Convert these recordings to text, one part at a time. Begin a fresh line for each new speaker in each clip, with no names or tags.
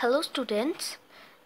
Hello students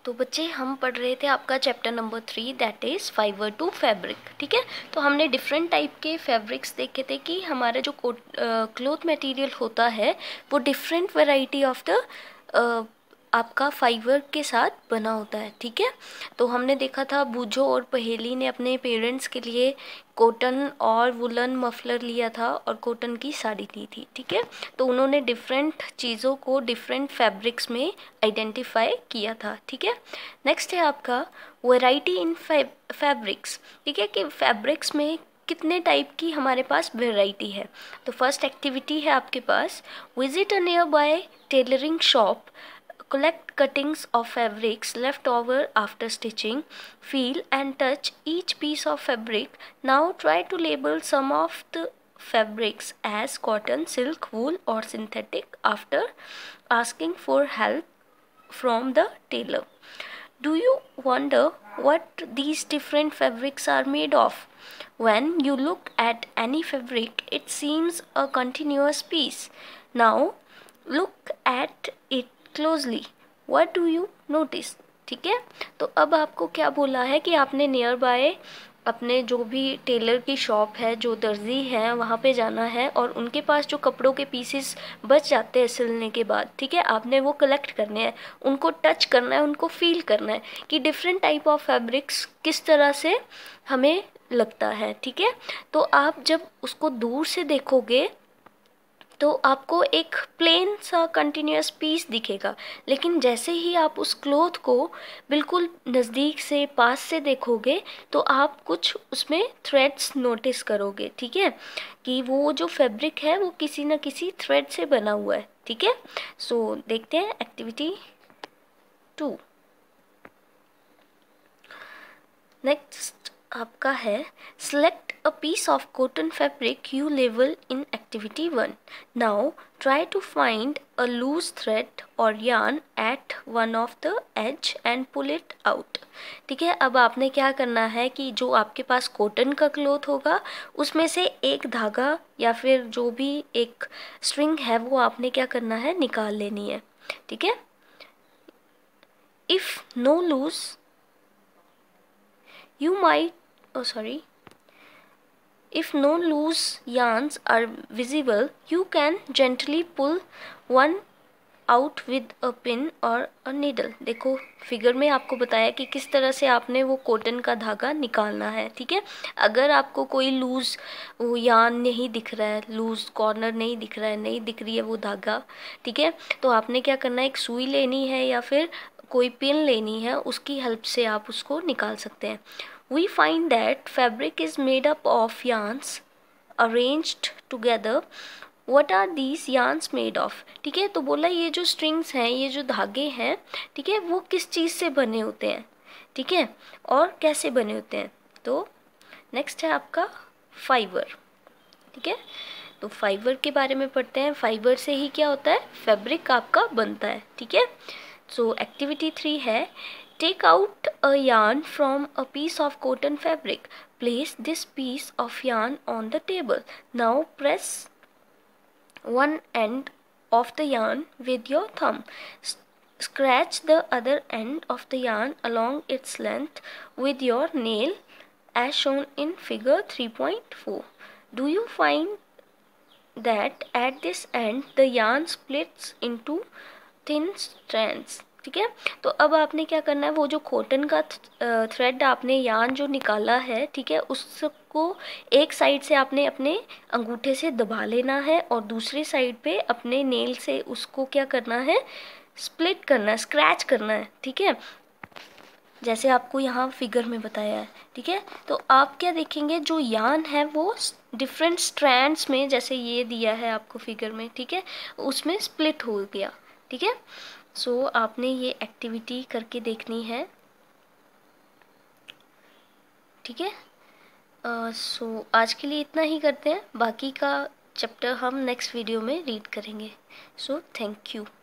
तो बच्चे हम पढ़ रहे थे आपका chapter number three that is fibre to fabric ठीक है तो हमने डिफरेंट टाइप के फैब्रिक्स देखे थे कि हमारा जो क्लोथ मटेरियल होता है वो डिफरेंट वैरायटी ऑफ द आपका फाइवर के साथ बना होता है ठीक है तो हमने देखा था बूझो और पहेली ने अपने पेरेंट्स के लिए कॉटन और वुलन मफलर लिया था और कॉटन की साड़ी दी थी ठीक है तो उन्होंने डिफरेंट चीज़ों को डिफरेंट फैब्रिक्स में आइडेंटिफाई किया था ठीक है नेक्स्ट है आपका वैरायटी इन फैब्रिक्स ठीक है कि फैब्रिक्स में कितने टाइप की हमारे पास वेराइटी है तो फर्स्ट एक्टिविटी है आपके पास visit a nearby tailoring shop Collect cuttings of fabrics left over after stitching. Feel and touch each piece of fabric. Now try to label some of the fabrics as cotton, silk, wool or synthetic after asking for help from the tailor. Do you wonder what these different fabrics are made of? When you look at any fabric, it seems a continuous piece. Now, look at it closely what do you notice ठीक है तो अब आपको क्या बोला है कि आपने नियर बाय अपने जो भी टेलर की शॉप है जो दर्जी है वहाँ पे जाना है और उनके पास जो कपड़ों के पीसेस बच जाते हैं सिलने के बाद ठीक है आपने वो कलेक्ट करने हैं उनको टच करना है उनको फील करना है कि डिफरेंट टाइप ऑफ फैब्रिक्स किस तरह से हमें लगता है ठीक है तो आप जब उसको दूर से देखोगे तो आपको एक प्लेन सा कंटिन्यूस पीस दिखेगा लेकिन जैसे ही आप उस क्लोथ को बिल्कुल नज़दीक से पास से देखोगे तो आप कुछ उसमें थ्रेड्स नोटिस करोगे ठीक है कि वो जो फैब्रिक है वो किसी ना किसी थ्रेड से बना हुआ है ठीक है सो देखते हैं एक्टिविटी टू नेक्स्ट आपका है select a piece of cotton fabric you लेवल in activity one now try to find a loose thread और yarn at one of the edge and pull it out ठीक है अब आपने क्या करना है कि जो आपके पास कॉटन का क्लोथ होगा उसमें से एक धागा या फिर जो भी एक स्ट्रिंग है वो आपने क्या करना है निकाल लेनी है ठीक है if no loose you might oh sorry if no loose yarns are visible you can gently pull one out with a pin और अ नीडल देखो फिगर में आपको बताया कि किस तरह से आपने वो कॉटन का धागा निकालना है ठीक है अगर आपको कोई लूज़ वो यान नहीं दिख रहा है लूज़ कॉर्नर नहीं दिख रहा है नहीं दिख रही है वो धागा ठीक है तो आपने क्या करना है एक सुई लेनी है या फिर कोई पिन लेनी है उसकी हेल्प से आप उसको निकाल सकते हैं We find that fabric is made up of yarns arranged together what are these yarns made of ठीक है तो बोला ये जो स्ट्रिंग्स हैं ये जो धागे हैं ठीक है वो किस चीज़ से बने होते हैं ठीक है और कैसे बने होते हैं तो नेक्स्ट है आपका फाइबर ठीक है तो फाइबर के बारे में पढ़ते हैं फाइबर से ही क्या होता है फैब्रिक आपका बनता है ठीक है सो एक्टिविटी थ्री है Take out a yarn from a piece of cotton fabric. Place this piece of yarn on the table. Now press one end of the yarn with your thumb. Scratch the other end of the yarn along its length with your nail as shown in figure 3.4. Do you find that at this end the yarn splits into thin strands? ठीक है तो अब आपने क्या करना है वो जो कॉटन का थ्रेड आपने यान जो निकाला है ठीक है उसको एक साइड से आपने अपने अंगूठे से दबा लेना है और दूसरी साइड पे अपने नेल से उसको क्या करना है स्प्लिट करना है स्क्रैच करना है ठीक है जैसे आपको यहाँ फिगर में बताया है ठीक है तो आप क्या देखेंगे जो यान है वो डिफरेंट स्ट्रैंड्स में जैसे ये दिया है आपको फिगर में ठीक है उसमें स्प्लिट हो गया ठीक है सो so, आपने ये एक्टिविटी करके देखनी है ठीक है सो आज के लिए इतना ही करते हैं बाकी का चैप्टर हम नेक्स्ट वीडियो में रीड करेंगे सो थैंक यू